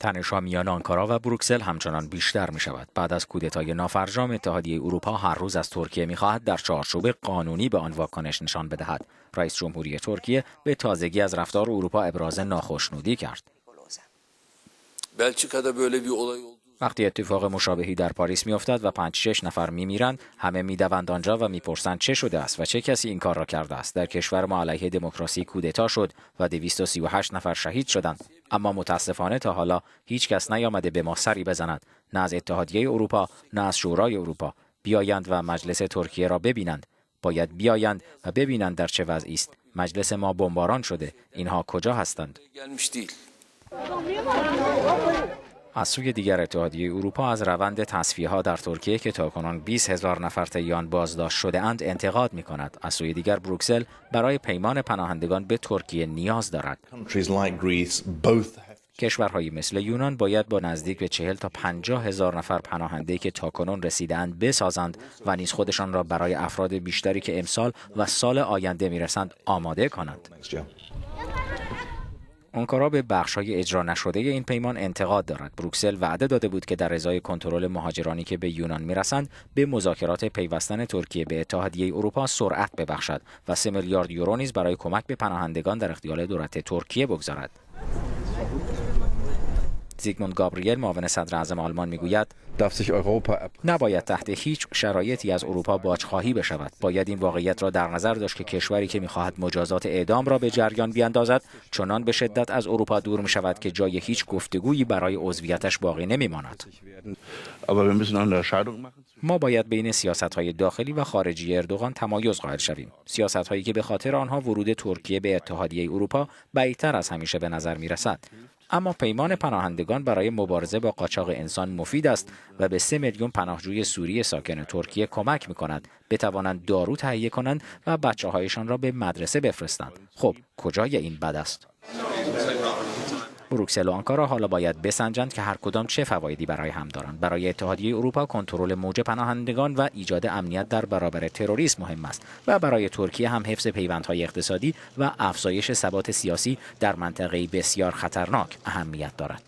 تنش میان آنکارا و بروکسل همچنان بیشتر می شود. بعد از کودتای نافرجام اتحادیه اروپا هر روز از ترکیه می خواهد در چارچوب قانونی به آن واکنش نشان بدهد. رئیس جمهوری ترکیه به تازگی از رفتار اروپا ابراز ناخشنودی کرد. وقتی اتفاق مشابهی در پاریس میافتد و پنج شش نفر میمیرند همه میدوند آنجا و میپرسند چه شده است و چه کسی این کار را کرده است در کشور ما علیه دموکراسی کودتا شد و 238 نفر شهید شدند اما متاسفانه تا حالا هیچ کس نیامده به ما سری بزند نه از اتحادیه اروپا نه از شورای اروپا بیایند و مجلس ترکیه را ببینند باید بیایند و ببینند در چه وضعی است مجلس ما بمباران شده اینها کجا هستند از سوی دیگر اتحادیه اروپا از روند تصفیه ها در ترکیه که تاکنون 20 هزار نفر تیان بازداشت شده اند انتقاد می کند. از سوی دیگر بروکسل برای پیمان پناهندگان به ترکیه نیاز دارد. کشورهایی مثل یونان باید با نزدیک به چهل تا پنجاه هزار نفر پناهنده که تاکنون رسیدند بسازند و نیز خودشان را برای افراد بیشتری که امسال و سال آینده میرسند آماده کنند. آنکارا به های اجرا نشده این پیمان انتقاد دارد بروکسل وعده داده بود که در ازای کنترل مهاجرانی که به یونان میرسند به مذاکرات پیوستن ترکیه به اتحادیه اروپا سرعت ببخشد و سه میلیارد یورو نیز برای کمک به پناهندگان در اختیار دولت ترکیه بگذارد زیگموند گابریل معاون صدر اعظم آلمان میگوید نباید تحت هیچ شرایطی از اروپا باجخواهی بشود باید این واقعیت را در نظر داشت که کشوری که میخواهد مجازات اعدام را به جریان بیاندازد چنان به شدت از اروپا دور می شود که جای هیچ گفتگویی برای عضویتش باقی نمیماند ما باید بین سیاست های داخلی و خارجی اردوغان تمایز قائل شویم سیاست هایی که به خاطر آنها ورود ترکیه به اتحادیه اروپا بعیدتر از همیشه به نظر می اما پیمان پناهندگان برای مبارزه با قاچاق انسان مفید است و به سه میلیون پناهجوی سوری ساکن ترکیه کمک می کند بتوانند دارو تهیه کنند و بچه هایشان را به مدرسه بفرستند خب کجای این بد است بروکسل و آنکارا حالا باید بسنجند که هر کدام چه فوایدی برای هم دارند برای اتحادیه اروپا کنترل موج پناهندگان و ایجاد امنیت در برابر تروریسم مهم است و برای ترکیه هم حفظ پیوندهای اقتصادی و افزایش ثبات سیاسی در منطقه بسیار خطرناک اهمیت دارد